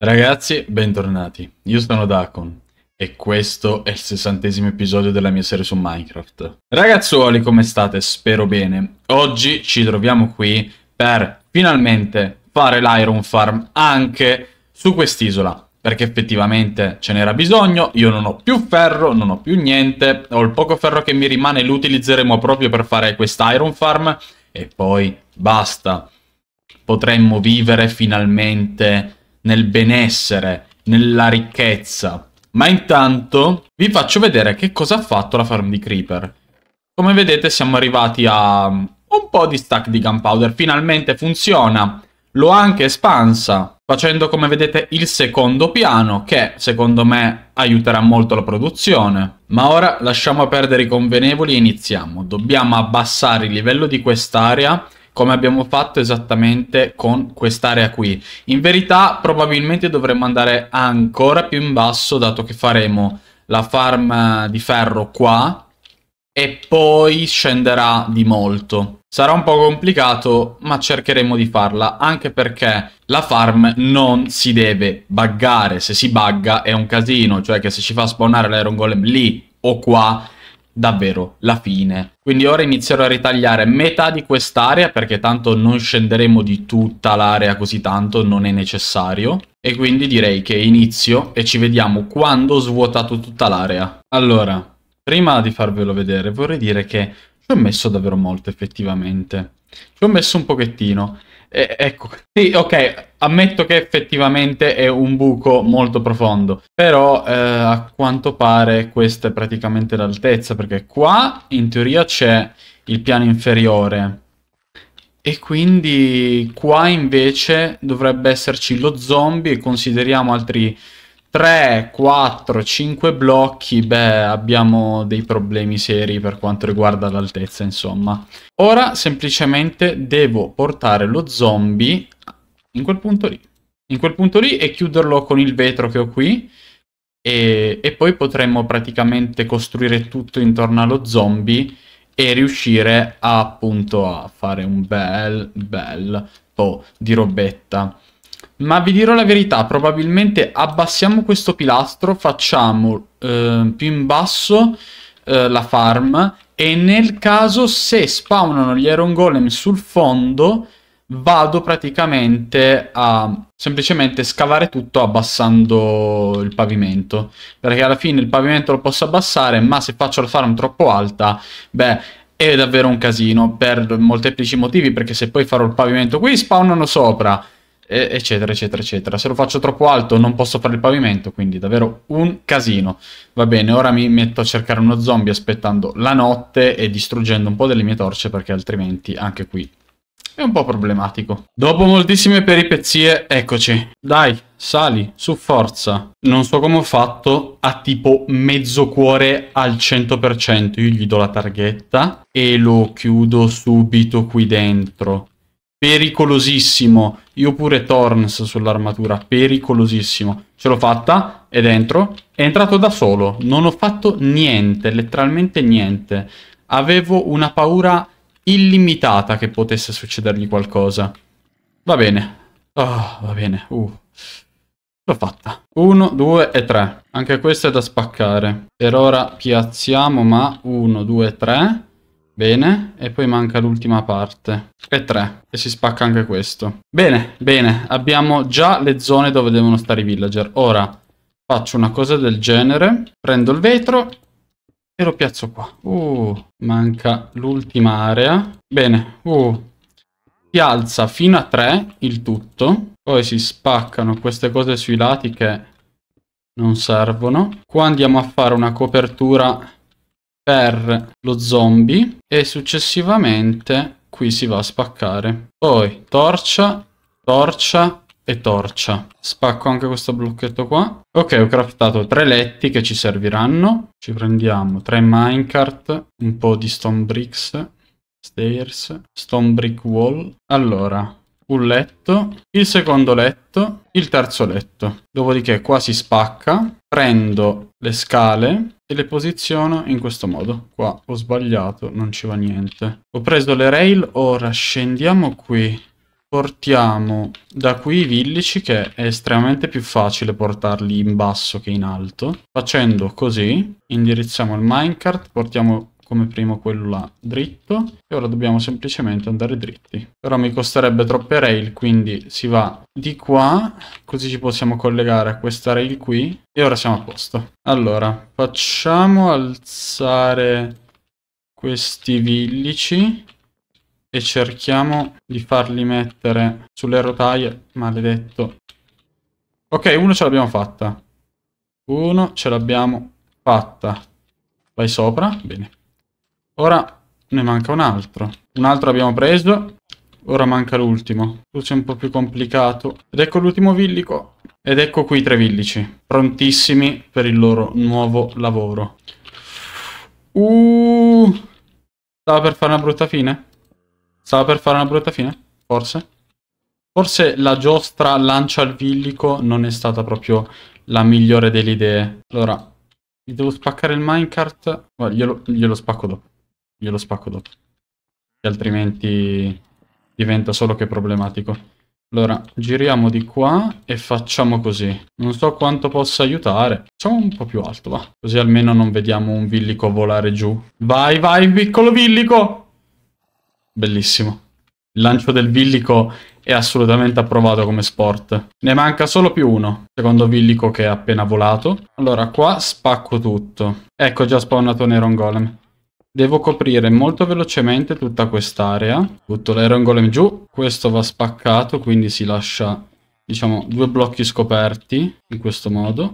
Ragazzi, bentornati. Io sono Dacon e questo è il sessantesimo episodio della mia serie su Minecraft. Ragazzuoli, come state? Spero bene. Oggi ci troviamo qui per finalmente fare l'Iron Farm anche su quest'isola. Perché effettivamente ce n'era bisogno, io non ho più ferro, non ho più niente, ho il poco ferro che mi rimane, lo utilizzeremo proprio per fare quest'Iron Farm e poi basta. Potremmo vivere finalmente nel benessere, nella ricchezza. Ma intanto vi faccio vedere che cosa ha fatto la farm di Creeper. Come vedete siamo arrivati a mm, un po' di stack di gunpowder, finalmente funziona. L'ho anche espansa, facendo come vedete il secondo piano, che secondo me aiuterà molto la produzione. Ma ora lasciamo perdere i convenevoli e iniziamo. Dobbiamo abbassare il livello di quest'area come abbiamo fatto esattamente con quest'area qui. In verità probabilmente dovremmo andare ancora più in basso dato che faremo la farm eh, di ferro qua e poi scenderà di molto. Sarà un po' complicato ma cercheremo di farla anche perché la farm non si deve buggare, se si bugga è un casino, cioè che se ci fa spawnare l'Iron Golem lì o qua davvero la fine. Quindi ora inizierò a ritagliare metà di quest'area perché tanto non scenderemo di tutta l'area così tanto, non è necessario. E quindi direi che inizio e ci vediamo quando ho svuotato tutta l'area. Allora, prima di farvelo vedere vorrei dire che ci ho messo davvero molto effettivamente. Ci ho messo un pochettino. E, ecco, sì, ok, Ammetto che effettivamente è un buco molto profondo, però eh, a quanto pare questa è praticamente l'altezza, perché qua in teoria c'è il piano inferiore e quindi qua invece dovrebbe esserci lo zombie e consideriamo altri 3, 4, 5 blocchi, beh, abbiamo dei problemi seri per quanto riguarda l'altezza, insomma. Ora semplicemente devo portare lo zombie in quel punto lì. In quel punto lì e chiuderlo con il vetro che ho qui. E, e poi potremmo praticamente costruire tutto intorno allo zombie e riuscire a, appunto a fare un bel, bel po' di robetta. Ma vi dirò la verità, probabilmente abbassiamo questo pilastro, facciamo eh, più in basso eh, la farm e nel caso se spawnano gli Iron Golem sul fondo vado praticamente a semplicemente scavare tutto abbassando il pavimento perché alla fine il pavimento lo posso abbassare ma se faccio la farm troppo alta beh è davvero un casino per molteplici motivi perché se poi farò il pavimento qui spawnano sopra eccetera eccetera eccetera se lo faccio troppo alto non posso fare il pavimento quindi davvero un casino va bene ora mi metto a cercare uno zombie aspettando la notte e distruggendo un po' delle mie torce perché altrimenti anche qui è un po' problematico. Dopo moltissime peripezie, eccoci. Dai, sali, su forza. Non so come ho fatto, ha tipo mezzo cuore al 100%. Io gli do la targhetta e lo chiudo subito qui dentro. Pericolosissimo. Io pure Thorns sull'armatura, pericolosissimo. Ce l'ho fatta, è dentro. È entrato da solo, non ho fatto niente, letteralmente niente. Avevo una paura illimitata che potesse succedergli qualcosa. Va bene. Oh, va bene. Uh. L'ho fatta. 1, 2 e 3. Anche questo è da spaccare. Per ora piazziamo ma 1, 2, 3. Bene, e poi manca l'ultima parte. E 3. E si spacca anche questo. Bene, bene. Abbiamo già le zone dove devono stare i villager. Ora faccio una cosa del genere. Prendo il vetro e lo piazzo qua. Uh, manca l'ultima area. Bene, uh. Si alza fino a 3 il tutto. Poi si spaccano queste cose sui lati che non servono. Qua andiamo a fare una copertura per lo zombie. E successivamente qui si va a spaccare. Poi torcia, torcia, e torcia. Spacco anche questo blocchetto qua. Ok, ho craftato tre letti che ci serviranno. Ci prendiamo tre minecart, un po' di stone bricks, stairs, stone brick wall. Allora, un letto, il secondo letto, il terzo letto. Dopodiché qua si spacca, prendo le scale e le posiziono in questo modo. Qua ho sbagliato, non ci va niente. Ho preso le rail, ora scendiamo qui Portiamo da qui i villici che è estremamente più facile portarli in basso che in alto. Facendo così indirizziamo il minecart, portiamo come primo quello là dritto e ora dobbiamo semplicemente andare dritti. Però mi costerebbe troppe rail quindi si va di qua così ci possiamo collegare a questa rail qui e ora siamo a posto. Allora facciamo alzare questi villici e cerchiamo di farli mettere sulle rotaie, maledetto. Ok, uno ce l'abbiamo fatta. Uno ce l'abbiamo fatta. Vai sopra, bene. Ora ne manca un altro. Un altro abbiamo preso. Ora manca l'ultimo. Questo è un po' più complicato. Ed ecco l'ultimo villico. Ed ecco qui i tre villici. Prontissimi per il loro nuovo lavoro. Uh, stava per fare una brutta fine? Stava per fare una brutta fine? Forse? Forse la giostra lancia al villico non è stata proprio la migliore delle idee. Allora, gli devo spaccare il minecart. Guarda, glielo, glielo spacco dopo. Glielo spacco dopo. E altrimenti diventa solo che problematico. Allora, giriamo di qua e facciamo così. Non so quanto possa aiutare. Facciamo un po' più alto, va. Così almeno non vediamo un villico volare giù. Vai, vai, piccolo villico! bellissimo. Il lancio del Villico è assolutamente approvato come sport. Ne manca solo più uno, secondo Villico che è appena volato. Allora qua spacco tutto. Ecco già spawnato Neron Golem. Devo coprire molto velocemente tutta quest'area. Butto l'Iron Golem giù. Questo va spaccato, quindi si lascia, diciamo, due blocchi scoperti in questo modo.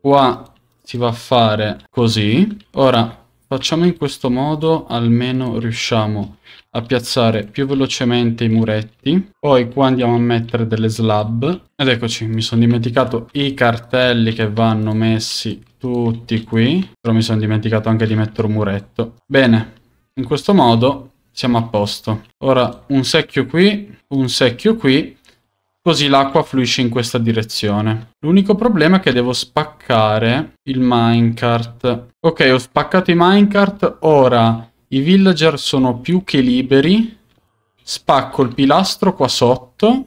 Qua si va a fare così. Ora Facciamo in questo modo, almeno riusciamo a piazzare più velocemente i muretti. Poi qua andiamo a mettere delle slab. Ed eccoci, mi sono dimenticato i cartelli che vanno messi tutti qui. Però mi sono dimenticato anche di mettere un muretto. Bene, in questo modo siamo a posto. Ora un secchio qui, un secchio qui così l'acqua fluisce in questa direzione. L'unico problema è che devo spaccare il minecart. Ok, ho spaccato i minecart, ora i villager sono più che liberi. Spacco il pilastro qua sotto.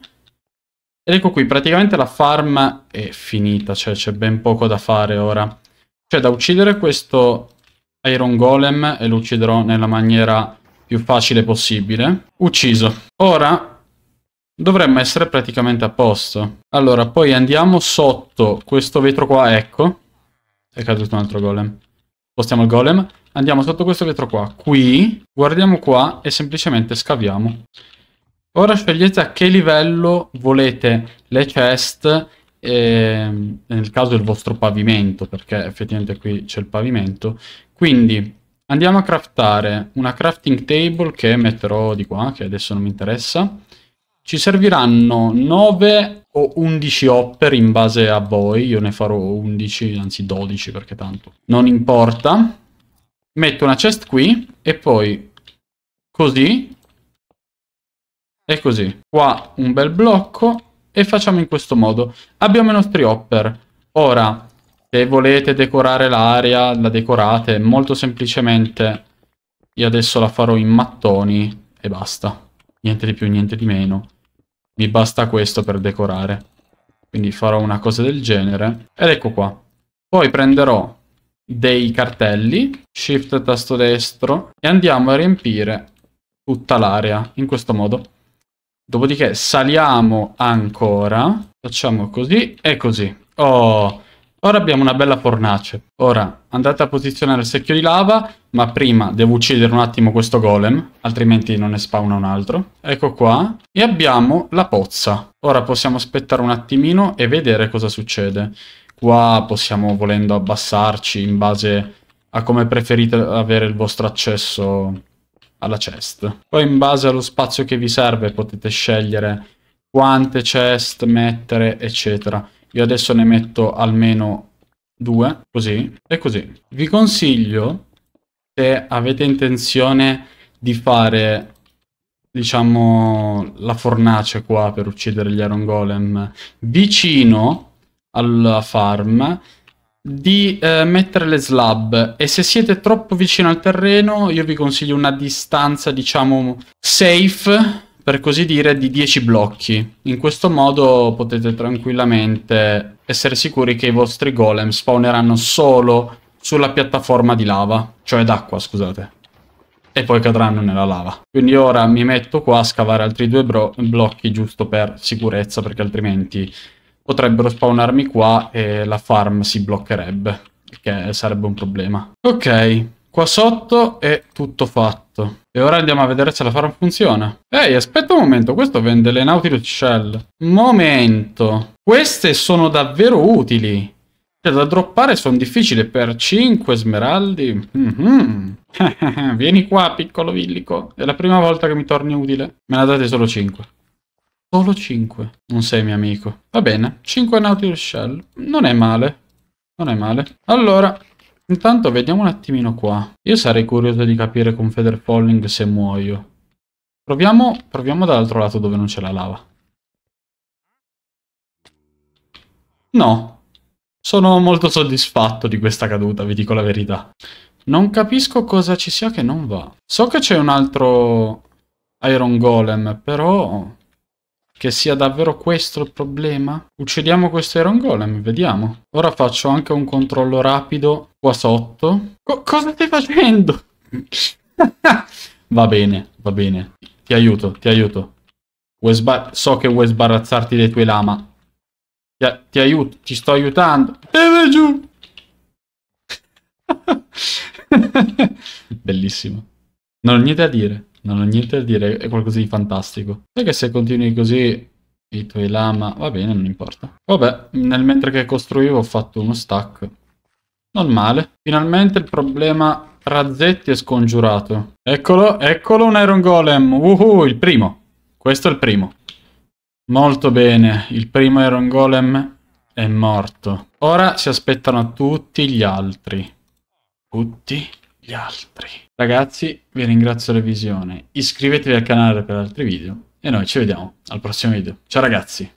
Ed ecco qui, praticamente la farm è finita, cioè c'è ben poco da fare ora. Cioè da uccidere questo Iron Golem, e lo ucciderò nella maniera più facile possibile. Ucciso. Ora Dovremmo essere praticamente a posto. Allora, poi andiamo sotto questo vetro qua, ecco. È caduto un altro golem. Spostiamo il golem. Andiamo sotto questo vetro qua. Qui, guardiamo qua e semplicemente scaviamo. Ora scegliete a che livello volete le chest, e, ehm, nel caso il vostro pavimento, perché effettivamente qui c'è il pavimento. Quindi andiamo a craftare una crafting table che metterò di qua, che adesso non mi interessa ci serviranno 9 o 11 hopper in base a voi, io ne farò 11, anzi 12 perché tanto non importa. Metto una chest qui e poi così e così. Qua un bel blocco e facciamo in questo modo. Abbiamo i nostri hopper. Ora, se volete decorare l'area, la decorate molto semplicemente. Io adesso la farò in mattoni e basta. Niente di più, niente di meno mi basta questo per decorare. Quindi farò una cosa del genere. Ed ecco qua. Poi prenderò dei cartelli, shift tasto destro, e andiamo a riempire tutta l'area, in questo modo. Dopodiché saliamo ancora, facciamo così e così. Oh, Ora abbiamo una bella fornace. Ora andate a posizionare il secchio di lava, ma prima devo uccidere un attimo questo golem, altrimenti non ne spawna un altro. Ecco qua. E abbiamo la pozza. Ora possiamo aspettare un attimino e vedere cosa succede. Qua possiamo volendo abbassarci in base a come preferite avere il vostro accesso alla chest. Poi in base allo spazio che vi serve potete scegliere quante chest mettere, eccetera. Io adesso ne metto almeno due, così e così. Vi consiglio, se avete intenzione di fare, diciamo, la fornace qua per uccidere gli Iron Golem vicino alla farm, di eh, mettere le slab e se siete troppo vicino al terreno io vi consiglio una distanza diciamo safe per così dire, di 10 blocchi. In questo modo potete tranquillamente essere sicuri che i vostri golem spawneranno solo sulla piattaforma di lava, cioè d'acqua, scusate. E poi cadranno nella lava. Quindi ora mi metto qua a scavare altri due blocchi giusto per sicurezza, perché altrimenti potrebbero spawnarmi qua e la farm si bloccherebbe, che sarebbe un problema. Ok, qua sotto è tutto fatto fatto. E ora andiamo a vedere se la farm funziona. Ehi, aspetta un momento, questo vende le Nautilus Shell. Momento. Queste sono davvero utili. Cioè, da droppare sono difficili per 5 smeraldi. Mm -hmm. Vieni qua, piccolo villico. È la prima volta che mi torni utile. Me ne date solo 5. Solo 5. Non sei mio amico. Va bene, 5 Nautilus Shell. Non è male. Non è male. Allora, Intanto vediamo un attimino qua. Io sarei curioso di capire con Feather Falling se muoio. Proviamo, proviamo dall'altro lato dove non c'è la lava. No. Sono molto soddisfatto di questa caduta, vi dico la verità. Non capisco cosa ci sia che non va. So che c'è un altro Iron Golem, però... Che sia davvero questo il problema? Uccidiamo questo Iron Golem, vediamo. Ora faccio anche un controllo rapido qua sotto. Co cosa stai facendo? va bene, va bene. Ti aiuto, ti aiuto. so che vuoi sbarazzarti dei tuoi lama. Ti, ti aiuto, ti sto aiutando. E vai giù! Bellissimo. Non ho niente da dire non ho niente da dire, è qualcosa di fantastico. che se continui così i tuoi lama, va bene, non importa. Vabbè, nel mentre che costruivo ho fatto uno stack. Normale. Finalmente il problema razzetti è scongiurato. Eccolo, eccolo un Iron Golem. Uhu, il primo. Questo è il primo. Molto bene, il primo Iron Golem è morto. Ora si aspettano tutti gli altri. Tutti gli altri. Ragazzi, vi ringrazio la visione, iscrivetevi al canale per altri video e noi ci vediamo al prossimo video. Ciao ragazzi!